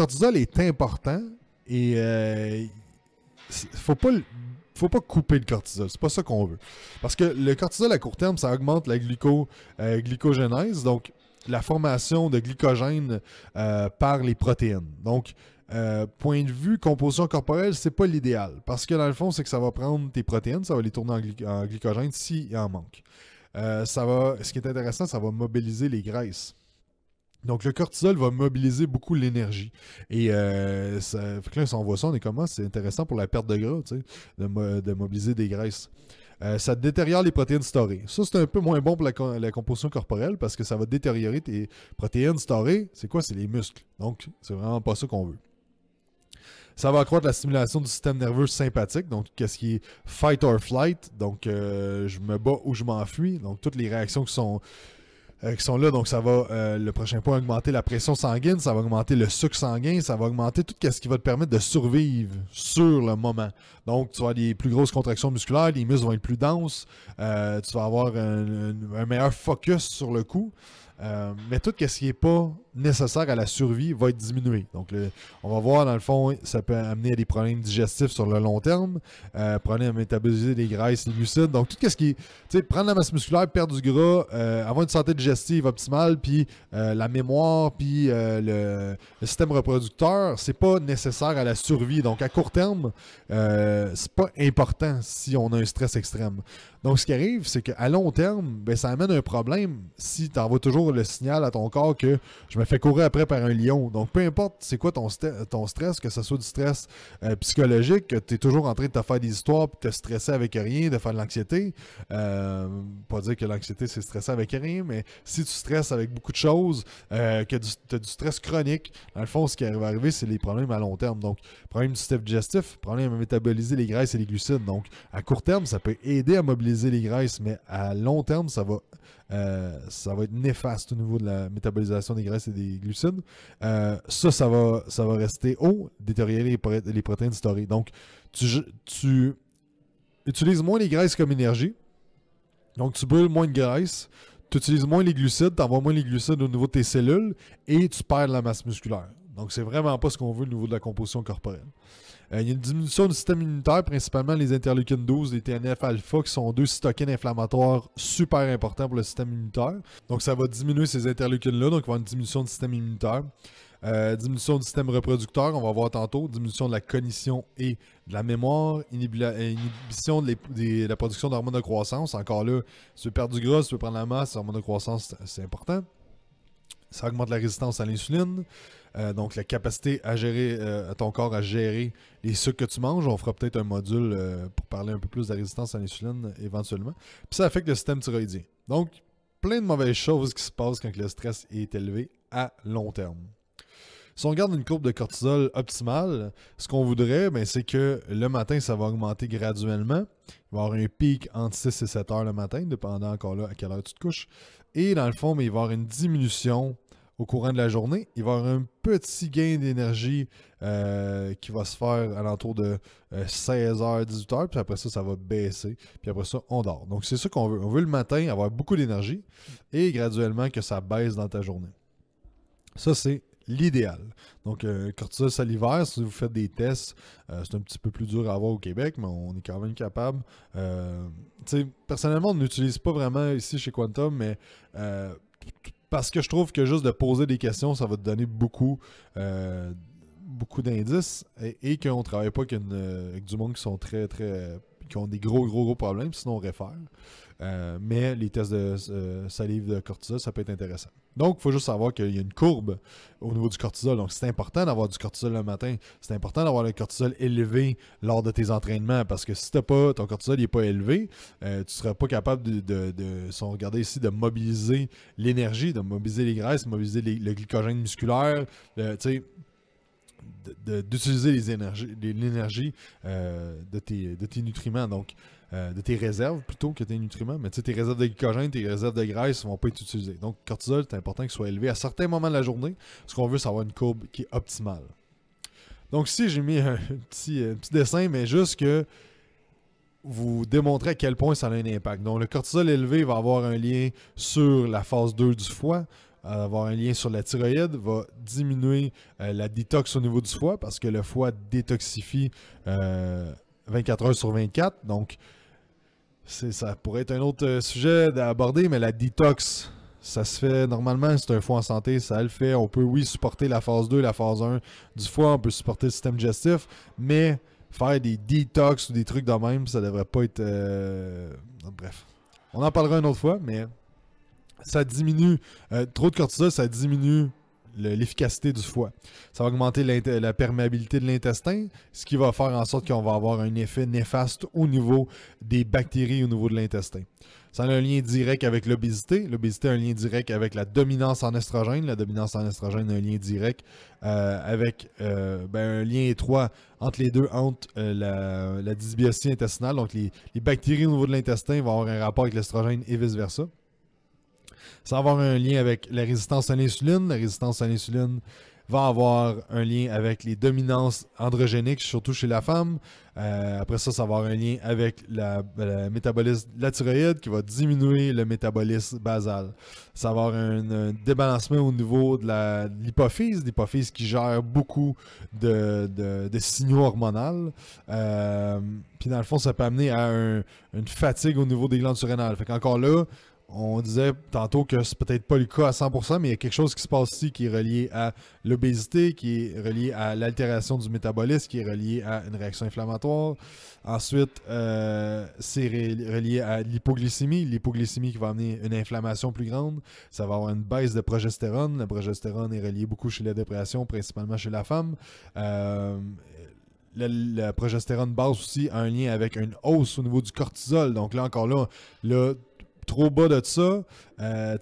Le cortisol est important et il euh, faut faut pas couper le cortisol. C'est pas ça qu'on veut. Parce que le cortisol à court terme, ça augmente la glyco, euh, glycogénèse, donc la formation de glycogène euh, par les protéines. Donc, point de vue composition corporelle, c'est pas l'idéal. Parce que dans le fond, c'est que ça va prendre tes protéines, ça va les tourner en, glycogène s'il en manque. ça va, ce qui est intéressant, ça va mobiliser les graisses. Donc, le cortisol va mobiliser beaucoup l'énergie. Et euh, ça, fait là, on voit ça, on est comment? Ah, c'est intéressant pour la perte de gras, tu sais, de, mobiliser des graisses. Euh, ça détériore les protéines storées. Ça, c'est un peu moins bon pour la, composition corporelle parce que ça va détériorer tes protéines storées. C'est quoi? C'est les muscles. Donc, c'est vraiment pas ça qu'on veut. Ça va accroître la stimulation du système nerveux sympathique, donc qu'est-ce qui est fight or flight, donc euh, je me bats ou je m'enfuis, donc toutes les réactions qui sont euh, qui sont là. Donc, ça va, euh, le prochain point, augmenter la pression sanguine, ça va augmenter le sucre sanguin, ça va augmenter tout ce qui va te permettre de survivre sur le moment. Donc, tu vas avoir des plus grosses contractions musculaires, les muscles vont être plus denses, euh, tu vas avoir un, un, meilleur focus sur le coup. Euh, mais tout ce qui n'est pas nécessaire à la survie va être diminué. Donc, on va voir, dans le fond, ça peut amener à des problèmes digestifs sur le long terme, euh, problèmes à métaboliser des graisses, les glucides. Donc, tout ce qui est, tu sais, prendre la masse musculaire, perdre du gras, euh, avoir une santé digestive optimale, puis la mémoire, puis le, le, système reproducteur, c'est pas nécessaire à la survie. Donc, à court terme, c'est pas important si on a un stress extrême. Donc, ce qui arrive, c'est qu'à long terme, ben, ça amène un problème si tu envoies toujours le signal à ton corps que je me fais courir après par un lion. Donc, peu importe c'est quoi ton, ton stress, que ce soit du stress euh, psychologique, que tu es toujours en train de te faire des histoires, puis de te stresser avec rien, de faire de l'anxiété. Euh, pas dire que l'anxiété, c'est stresser avec rien, mais si tu stresses avec beaucoup de choses, euh, que tu as du stress chronique, dans le fond, ce qui va arriver, c'est les problèmes à long terme. Donc, problème du système digestif, problème à métaboliser les graisses et les glucides. Donc, à court terme, ça peut aider à mobiliser les graisses, mais à long terme, ça va, euh, ça va être néfaste au niveau de la métabolisation des graisses et des glucides. Euh, ça, ça va, ça va rester haut, détériorer les, les protéines storées. Donc, tu, utilises moins les graisses comme énergie. Donc, tu brûles moins de graisses, tu utilises moins les glucides, tu envoies moins les glucides au niveau de tes cellules et tu perds la masse musculaire. Donc, c'est vraiment pas ce qu'on veut au niveau de la composition corporelle. Euh, il y a une diminution du système immunitaire, principalement les interleukines 12, les TNF-alpha, qui sont deux cytokines inflammatoires super importants pour le système immunitaire. Donc, ça va diminuer ces interleukines-là, donc il va y avoir une diminution du système immunitaire. Euh, diminution du système reproducteur, on va voir tantôt, diminution de la cognition et de la mémoire, euh, inhibition de, la production d'hormones de croissance. Encore là, si tu veux perdre du gras, si tu veux prendre la masse, hormones de croissance, c'est important. Ça augmente la résistance à l'insuline. Euh, donc, la capacité à gérer, euh, ton corps à gérer les sucres que tu manges. On fera peut-être un module euh, pour parler un peu plus de la résistance à l'insuline éventuellement. Puis ça affecte le système thyroïdien. Donc, plein de mauvaises choses qui se passent quand le stress est élevé à long terme. Si on regarde une courbe de cortisol optimale, ce qu'on voudrait, ben, c'est que le matin, ça va augmenter graduellement. Il va y avoir un pic entre 6 et 7 heures le matin, dépendant encore là à quelle heure tu te couches. Et dans le fond, ben, il va y avoir une diminution au courant de la journée, il va y avoir un petit gain d'énergie euh, qui va se faire à l'entour de 16h, euh, 18h, puis après ça, ça va baisser, puis après ça, on dort. Donc c'est ça qu'on veut. On veut le matin avoir beaucoup d'énergie et graduellement que ça baisse dans ta journée. Ça, c'est l'idéal. Donc, euh, cortisol l'hiver, si vous faites des tests, euh, c'est un petit peu plus dur à avoir au Québec, mais on est quand même capable. Euh, personnellement, on n'utilise pas vraiment ici chez Quantum, mais parce que je trouve que juste de poser des questions, ça va te donner beaucoup, euh, beaucoup d'indices et, qu'on ne travaille pas euh, avec, du monde qui sont très, très qui ont des gros, gros, gros problèmes, sinon on réfère. Euh, mais les tests de euh, salive de cortisol, ça peut être intéressant. Donc, il faut juste savoir qu'il y a une courbe au niveau du cortisol. Donc, c'est important d'avoir du cortisol le matin. C'est important d'avoir le cortisol élevé lors de tes entraînements parce que si t'as pas, ton cortisol n'est pas élevé, euh, tu ne seras pas capable de, de, si on ici, de mobiliser l'énergie, de mobiliser les graisses, de mobiliser le glycogène musculaire. tu sais, d'utiliser les énergies, l'énergie euh, de, tes, nutriments, donc euh, de tes réserves plutôt que tes nutriments. Mais tu sais, tes réserves de glycogène, tes réserves de graisse ne vont pas être utilisées. Donc, le cortisol, c'est important qu'il soit élevé à certains moments de la journée. Ce qu'on veut, c'est avoir une courbe qui est optimale. Donc, ici, j'ai mis un petit, dessin, mais juste que vous démontrez à quel point ça a un impact. Donc, le cortisol élevé va avoir un lien sur la phase 2 du foie, avoir un lien sur la thyroïde, va diminuer euh, la détox au niveau du foie parce que le foie détoxifie 24 euh, heures sur 24. Donc, ça pourrait être un autre euh, sujet d'aborder, mais la détox, ça se fait normalement, c'est un foie en santé, ça le fait. On peut, oui, supporter la phase 2, la phase 1 du foie, on peut supporter le système digestif, mais faire des détox ou des trucs de même, ça devrait pas être. Bref. On en parlera une autre fois, mais ça diminue. Euh, trop de cortisol, ça diminue l'efficacité du foie. Ça va augmenter la perméabilité de l'intestin, ce qui va faire en sorte qu'on va avoir un effet néfaste au niveau des bactéries au niveau de l'intestin. Ça a un lien direct avec l'obésité. L'obésité a un lien direct avec la dominance en estrogène. La dominance en estrogène a un lien direct euh, avec euh, ben, un lien étroit entre les deux, entre la, la, intestinale. Donc les, les bactéries au niveau de l'intestin vont avoir un rapport avec l'estrogène et vice-versa ça va avoir un lien avec la résistance à l'insuline. La résistance à l'insuline va avoir un lien avec les dominances androgéniques, surtout chez la femme. Euh, après ça, ça va avoir un lien avec la, métabolisme de la thyroïde qui va diminuer le métabolisme basal. Ça va avoir un, débalancement au niveau de l'hypophyse, l'hypophyse qui gère beaucoup de, signaux hormonaux. Euh, puis dans le fond, ça peut amener à une fatigue au niveau des glandes surrénales. Fait là, on disait tantôt que c'est peut-être pas le cas à 100%, mais il y a quelque chose qui se passe ici qui est relié à l'obésité, qui est relié à l'altération du métabolisme, qui est relié à une réaction inflammatoire. Ensuite, euh, c'est relié à l'hypoglycémie. L'hypoglycémie qui va amener une inflammation plus grande. Ça va avoir une baisse de progestérone. La progestérone est reliée beaucoup chez la dépression, principalement chez la femme. Euh, la, progestérone basse aussi a un lien avec une hausse au niveau du cortisol. Donc là encore là, là trop bas de ça, euh,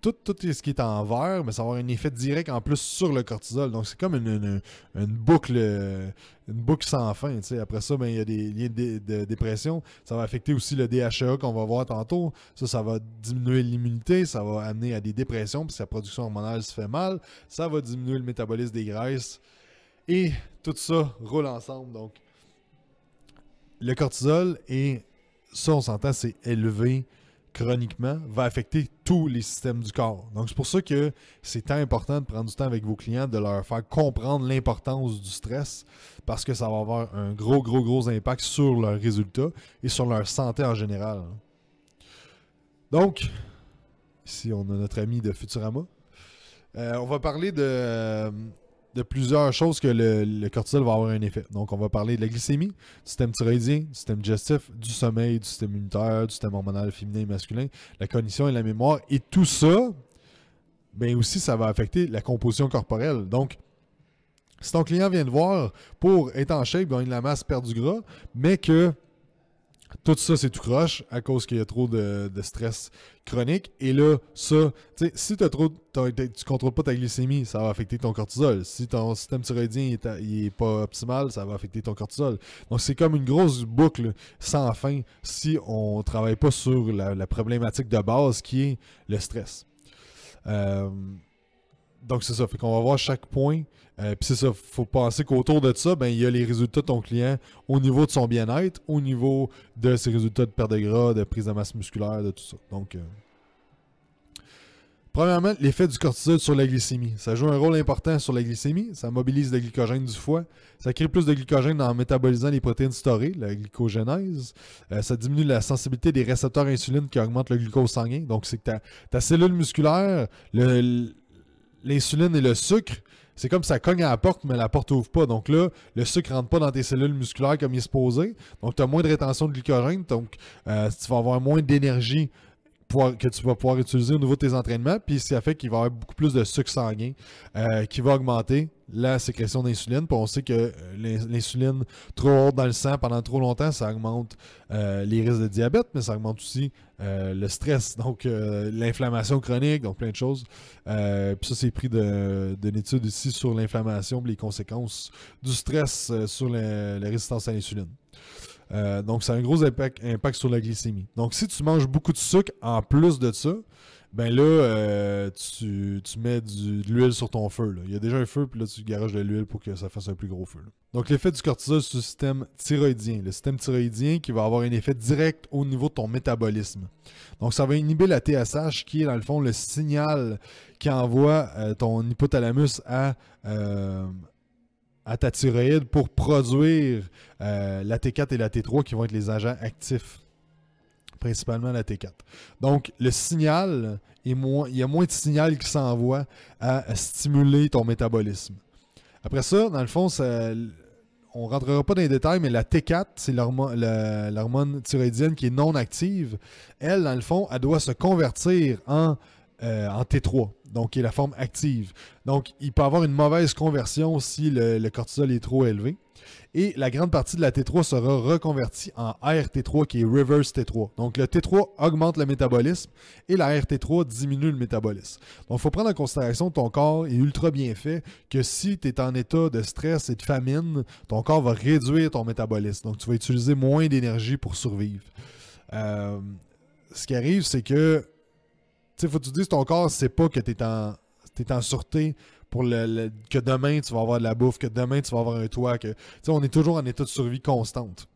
tout, tout, ce qui est en vert, mais ça va avoir un effet direct en plus sur le cortisol. Donc, c'est comme une, boucle euh, une boucle sans fin. Après ça, ben, il y a des liens de, dépression. Ça va affecter aussi le DHEA qu'on va voir tantôt. Ça, ça va diminuer l'immunité. Ça va amener à des dépressions. Puis sa production hormonale se fait mal. Ça va diminuer le métabolisme des graisses. Et tout ça roule ensemble. Donc, le cortisol, et ça, on s'entend, c'est élevé chroniquement va affecter tous les systèmes du corps. Donc c'est pour ça que c'est important de prendre du temps avec vos clients, de leur faire comprendre l'importance du stress, parce que ça va avoir un gros, gros, gros impact sur leurs résultats et sur leur santé en général. Donc, ici on a notre ami de Futurama. Euh, on va parler de, euh, de plusieurs choses que le, cortisol va avoir un effet. Donc, on va parler de la glycémie, du système thyroïdien, du système digestif, du sommeil, du système immunitaire, du système hormonal féminin et masculin, la cognition et la mémoire. Et tout ça, bien aussi, ça va affecter la composition corporelle. Donc, si ton client vient te voir pour être en shape, gagner de la masse, perdre du gras, mais que tout ça, c'est tout croche à cause qu'il y a trop de, stress chronique. Et là, ça, si as trop, tu contrôles pas ta glycémie, ça va affecter ton cortisol. Si ton système thyroïdien n'est est, pas optimal, ça va affecter ton cortisol. Donc, c'est comme une grosse boucle sans fin si on travaille pas sur la, problématique de base qui est le stress. Euh, donc c'est ça, fait qu'on va voir chaque point. Euh, puis c'est ça, faut penser qu'autour de ça, ben, il y a les résultats de ton client au niveau de son bien-être, au niveau de ses résultats de perte de gras, de prise de masse musculaire, de tout ça. Donc, euh, premièrement, l'effet du cortisol sur la glycémie. Ça joue un rôle important sur la glycémie, ça mobilise le glycogène du foie, ça crée plus de glycogène en métabolisant les protéines storées, la glycogénèse, euh, ça diminue la sensibilité des récepteurs insuline qui augmente le glucose sanguin. Donc, c'est que ta, cellule musculaire, le l'insuline et le sucre, c'est comme ça cogne à la porte, mais la porte ouvre pas. Donc là, le sucre rentre pas dans tes cellules musculaires comme il se posait. Donc, tu as moins de rétention de glycorine. Donc, euh, tu vas avoir moins d'énergie que tu vas pouvoir utiliser au niveau de tes entraînements. Puis ça fait qu'il va y avoir beaucoup plus de sucre sanguin euh, qui va augmenter la sécrétion d'insuline. Puis on sait que euh, l'insuline trop haute dans le sang pendant trop longtemps, ça augmente euh, les risques de diabète, mais ça augmente aussi le stress, donc l'inflammation chronique, donc plein de choses. puis ça, c'est pris d'une étude ici sur l'inflammation les conséquences du stress sur la résistance à l'insuline. Euh, donc, ça a un gros impact, sur la glycémie. Donc, si tu manges beaucoup de sucre en plus de ça, ben là, euh, tu, mets de l'huile sur ton feu. Il y a déjà un feu, puis là, tu garages de l'huile pour que ça fasse un plus gros feu. Donc, l'effet du cortisol sur le système thyroïdien. Le système thyroïdien qui va avoir un effet direct au niveau de ton métabolisme. Donc, ça va inhiber la TSH, qui est dans le fond le signal qui envoie euh, ton hypothalamus à, à ta thyroïde pour produire euh, la T4 et la T3 qui vont être les agents actifs, principalement la T4. Donc, le signal, est moins, il y a moins de signal qui s'envoie à stimuler ton métabolisme. Après ça, dans le fond, on ne rentrera pas dans les détails, mais la T4, c'est l'hormone thyroïdienne qui est non active. Elle, dans le fond, elle doit se convertir en euh, en T3, donc qui est la forme active. Donc, il peut avoir une mauvaise conversion si le, cortisol est trop élevé. Et la grande partie de la T3 sera reconvertie en RT3, qui est reverse T3. Donc, le T3 augmente le métabolisme et la RT3 diminue le métabolisme. Donc, il faut prendre en considération que ton corps est ultra bien fait, que si tu es en état de stress et de famine, ton corps va réduire ton métabolisme. Donc, tu vas utiliser moins d'énergie pour survivre. Euh, ce qui arrive, c'est que sais, faut que tu que ton corps, c'est pas que tu es en sûreté pour le, que demain tu vas avoir de la bouffe, que demain tu vas avoir un toit, que, tu sais, on est toujours en état de survie constante.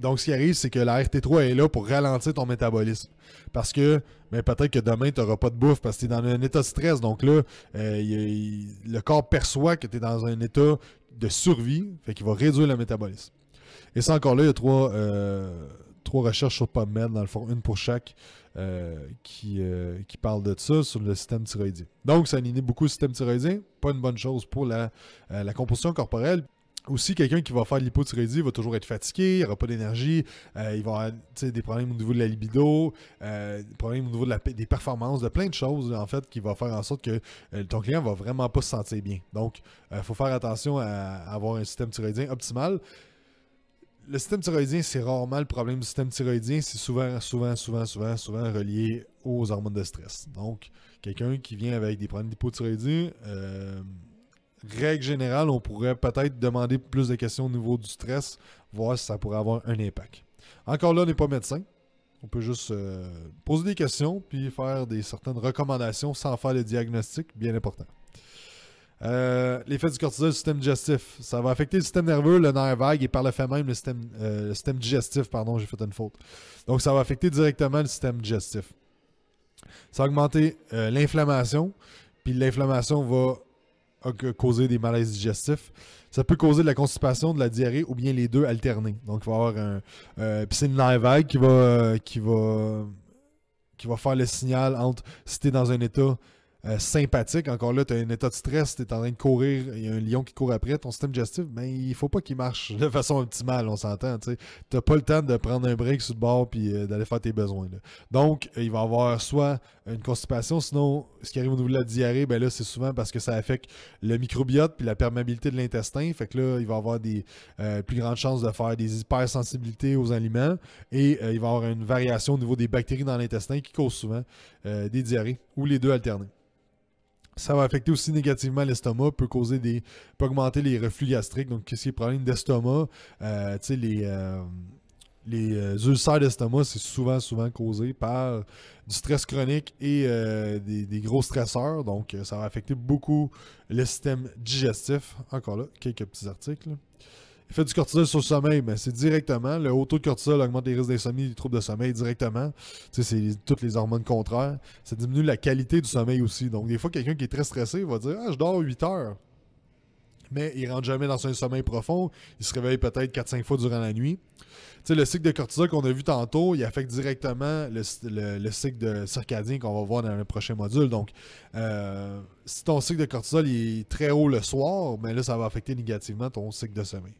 Donc, ce qui arrive, c'est que la RT3 est là pour ralentir ton métabolisme. Parce que, mais ben, peut-être que demain, tu n'auras pas de bouffe parce que tu es dans un état de stress. Donc là, euh, le corps perçoit que tu es dans un état de survie, fait qu'il va réduire le métabolisme. Et ça, encore là, il y a trois, euh, trois recherches sur PubMed, dans le fond, une pour chaque. Euh, euh, qui, parle de ça sur le système thyroïdien. Donc, ça inhibe beaucoup le système thyroïdien. Pas une bonne chose pour la, euh, la composition corporelle. Aussi, quelqu'un qui va faire l'hypothyroïdie va toujours être fatigué, il n'aura pas d'énergie, il va avoir des problèmes au niveau de la libido, des problèmes au niveau de la, des performances, de plein de choses, en fait, qui va faire en sorte que ton client va vraiment pas se sentir bien. Donc, il faut faire attention à avoir un système thyroïdien optimal le système thyroïdien, c'est rarement le problème du système thyroïdien. C'est souvent, souvent, souvent, souvent, souvent relié aux hormones de stress. Donc, quelqu'un qui vient avec des problèmes d'hypothyroïdie, euh, règle générale, on pourrait peut-être demander plus de questions au niveau du stress, voir si ça pourrait avoir un impact. Encore là, on n'est pas médecin. On peut juste euh, poser des questions puis faire des certaines recommandations sans faire le diagnostic, bien important. Euh, l'effet du cortisol sur le système digestif. Ça va affecter le système nerveux, le nerf vague et par le fait même le système, euh, système digestif. Pardon, j'ai fait une faute. Donc, ça va affecter directement le système digestif. Ça va augmenter euh, l'inflammation, puis l'inflammation va causer des malaises digestifs. Ça peut causer de la constipation, de la diarrhée ou bien les deux alternés. Donc, il va avoir un. puis c'est le nerf vague qui va, qui, va, qui va faire le signal entre si tu es dans un état euh, sympathique. Encore là, tu as un état de stress, tu es en train de courir, il y a un lion qui court après, ton système digestif, mais ben, il faut pas qu'il marche de façon optimale, on s'entend. Tu n'as pas le temps de prendre un break sous le bord puis euh, d'aller faire tes besoins. Donc, euh, il va avoir soit une constipation, sinon, ce qui arrive au niveau de la diarrhée, ben là, c'est souvent parce que ça affecte le microbiote puis la perméabilité de l'intestin. Fait que là, il va avoir des plus grandes chances de faire des hypersensibilités aux aliments et il va avoir une variation au niveau des bactéries dans l'intestin qui cause souvent des diarrhées ou les deux alternés. Ça va affecter aussi négativement l'estomac, peut causer des. peut augmenter les reflux gastriques, donc qu'est-ce qui est problème d'estomac, euh, tu sais, les. Euh, euh, ulcères d'estomac, c'est souvent, souvent causé par du stress chronique et des, gros stresseurs. Donc, ça va affecter beaucoup le système digestif. Encore là, quelques petits articles. Fait du cortisol sur le sommeil, mais c'est directement. Le haut taux de cortisol augmente les risques d'insomnie, des troubles de sommeil directement. c'est toutes les hormones contraires. Ça diminue la qualité du sommeil aussi. Donc, des fois, quelqu'un qui est très stressé va dire Ah, je dors 8 heures. Mais il ne rentre jamais dans un sommeil profond. Il se réveille peut-être 4-5 fois durant la nuit. Tu le cycle de cortisol qu'on a vu tantôt, il affecte directement le, cycle de circadien qu'on va voir dans le prochain module. Donc, euh, si ton cycle de cortisol est très haut le soir, mais là, ça va affecter négativement ton cycle de sommeil.